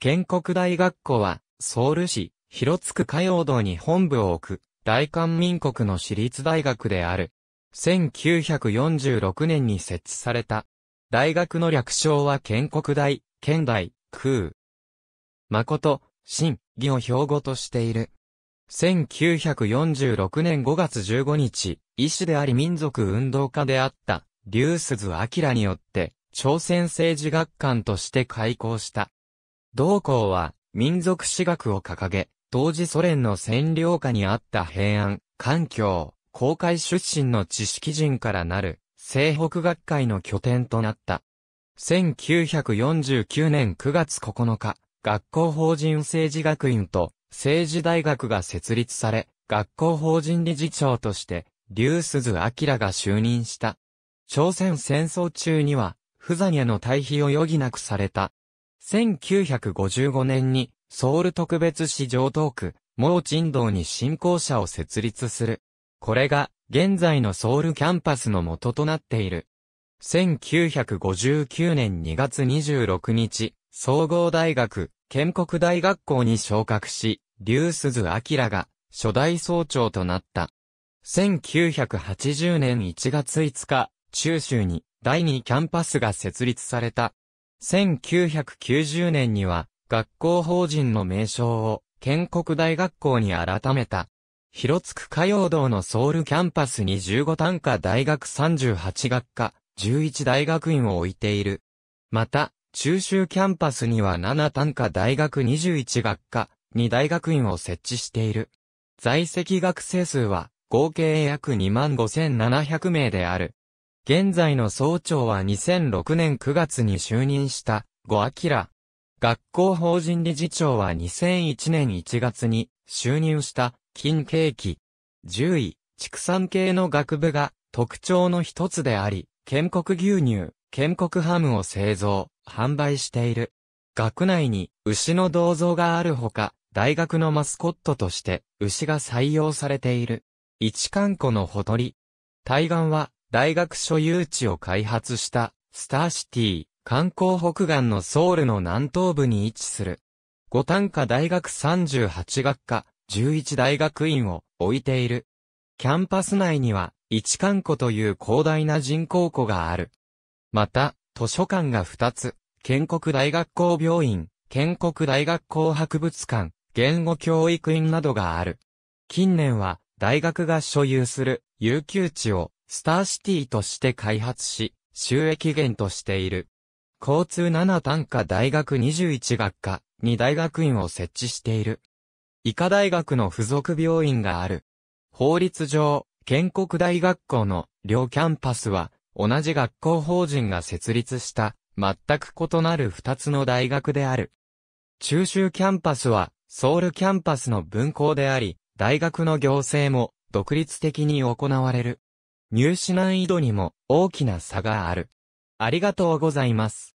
建国大学校は、ソウル市、広津区海洋道に本部を置く、大韓民国の私立大学である。1946年に設置された。大学の略称は建国大、県大、空。誠、新、義を標語としている。1946年5月15日、医師であり民族運動家であった、リュースズ・アキラによって、朝鮮政治学館として開校した。同校は、民族史学を掲げ、当時ソ連の占領下にあった平安、環境、公開出身の知識人からなる、西北学会の拠点となった。1949年9月9日、学校法人政治学院と政治大学が設立され、学校法人理事長として、劉鈴明が就任した。朝鮮戦争中には、不在への退避を余儀なくされた1955年にソウル特別市上東区、モーンド道に新校舎を設立する。これが現在のソウルキャンパスの元となっている。1959年2月26日、総合大学、建国大学校に昇格し、リュスズ・アキラが初代総長となった。1980年1月5日、中州に第2キャンパスが設立された。1990年には、学校法人の名称を、建国大学校に改めた。広津区歌謡堂のソウルキャンパスに15単科大学38学科、11大学院を置いている。また、中州キャンパスには7単科大学21学科、2大学院を設置している。在籍学生数は合計約25,700名である。現在の総長は2006年9月に就任した、後明。学校法人理事長は2001年1月に就任した、金景キ。10位、畜産系の学部が特徴の一つであり、建国牛乳、建国ハムを製造、販売している。学内に牛の銅像があるほか、大学のマスコットとして牛が採用されている。一貫湖のほとり。対岸は大学所有地を開発した、スターシティ、観光北岸のソウルの南東部に位置する。五単科大学38学科、11大学院を置いている。キャンパス内には、一観湖という広大な人工湖がある。また、図書館が2つ、建国大学校病院、建国大学校博物館、言語教育院などがある。近年は、大学が所有する、有給地をスターシティとして開発し、収益源としている。交通7単科大学21学科に大学院を設置している。医科大学の付属病院がある。法律上、建国大学校の両キャンパスは、同じ学校法人が設立した、全く異なる二つの大学である。中州キャンパスは、ソウルキャンパスの分校であり、大学の行政も独立的に行われる。入試難易度にも大きな差がある。ありがとうございます。